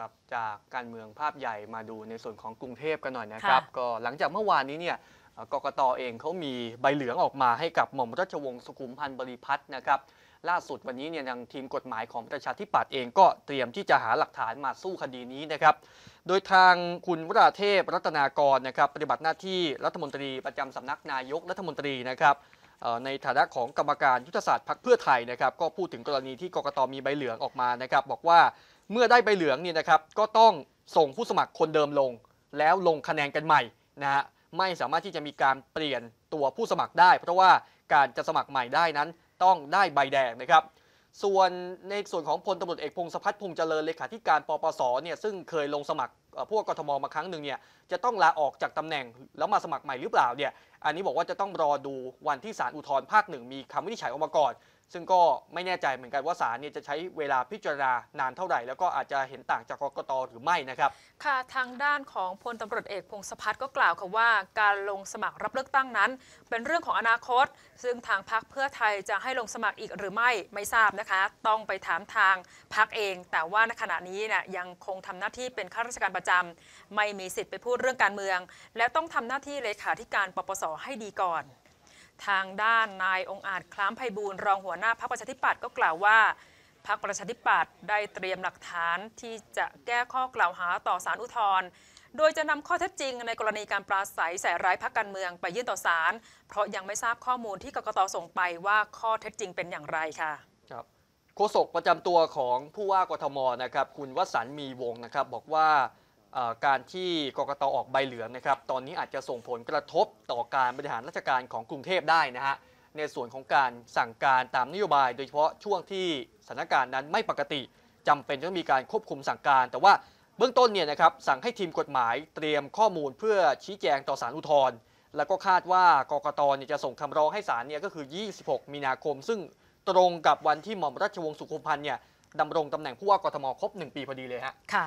ครับจากการเมืองภาพใหญ่มาดูในส่วนของกรุงเทพกันหน่อยนะครับ ก็หลังจากเมื่อวานนี้เนี่ยกกตอเองเขามีใบเหลืองออกมาให้กับหม่อมราชวงศ์สุขุมพันธ์บริพัตรนะครับ ล่าสุดวันนี้เนี่ยทางทีมกฎหมายของประชาธิปัตย์เองก็เตรียมที่จะหาหลักฐานมาสู้คดีนี้นะครับ โดยทางคุณวราเทพ รัตนากรนะครับปฏิบัติหน้าที่รัฐมนตรี ประจำสำนักนายกรัฐมนตรีนะครับในฐานะของกรรมการยุทธศาสตร์พรรคเพื่อไทยนะครับ ก็พูดถึงกรณีที่กกตมีใบเหลืองออกมานะครับ บอกว่าเมื่อได้ใบเหลืองนี่นะครับก็ต้องส่งผู้สมัครคนเดิมลง แล้วลงคะแนนกันใหม่นะฮะไม่สามารถที่จะมีการเปลี่ยนตัวผู้สมัครได้ เพราะว่าการจะสมัครใหม่ได้นั้นต้องได้ใบแดงนะครับ ส่วนในส่วนของพลตำรวจเอกพงศพัฒน์พงษ์เจริญเลขาธิการปปส เนี่ยซึ่งเคยลงสมัครผู้ว่ากทมมาครั้งหนึ่งเนี่ย จะต้องลาออกจากตำแหน่ง แล้วมาสมัครใหม่หรือเปล่าเนี่ยอันนี้บอกว่าจะต้องรอดูวันที่ศาลอุทธรภาคหนึ่งมีคำวินิจฉัยออกมาก่อนซึ่งก็ไม่แน่ใจเหมือนกันว่าศาลเนี่ยจะใช้เวลาพิจารณานานเท่าไหร่ แล้วก็อาจจะเห็นต่างจากกกตหรือไม่นะครับค่ะทางด้านของพลตำรวจเอก พงศพัฒน์ก็กล่าวค่ะว่าการลงสมัครรับเลือกตั้งนั้น เป็นเรื่องของอนาคต ซึ่งทางพักเพื่อไทยจะให้ลงสมัครอีกหรือไม่ไม่ทราบนะคะต้องไปถามทางพักเอง แต่ว่าในขณะนี้เนะยังคงทำหน้าที่เป็นข้าราชการประจำไม่มีสิทธิ์ไปพูดเรื่องการเมือง และต้องทำหน้าที่เลขาธิการปปสให้ดีก่อน ทางด้านนายองอาจคล้ามไพบูลรองหัวหน้าพรรคประชาธิปัตย์ก็กล่าวว่าพรรคประชาธิปัตย์ได้เตรียมหลักฐานที่จะแก้ข้อกล่าวหาต่อสารอุทธรณ์โดยจะนำข้อเท็จจริงในกรณีการปราศัยใส่ร้ายพรรคการเมืองไปยื่นต่อศาล เพราะยังไม่ทราบข้อมูลที่กกตส่งไปว่าข้อเท็จจริงเป็นอย่างไรค่ะครับโฆษกประจำตัวของผู้ว่ากทมนะครับ คุณวสันมีวงนะครับบอกว่าการที่กกตออกใบเหลืองนะครับ ตอนนี้อาจจะส่งผลกระทบต่อการบริหารราชการของกรุงเทพได้นะฮะในส่วนของการสั่งการตามนโยบาย โดยเฉพาะช่วงที่สถานการณ์นั้นไม่ปกติ จำเป็นต้องมีการควบคุมสั่งการ แต่ว่าเบื้องต้นเนี่ยนะครับสั่งให้ทีมกฎหมายเตรียมข้อมูลเพื่อชี้แจงต่อสารอุทธรณ์แล้วก็คาดว่ากกตเนี่ยจะส่งคำร้องให้ศาลเนี่ยก็คือ 26 มีนาคม ซึ่งตรงกับวันที่หม่อมราชวงศ์สุขุมพันธ์เนี่ยดำรงตำแหน่งผู้ว่ากทมครบ1 ปีพอดีเลยฮะค่ะ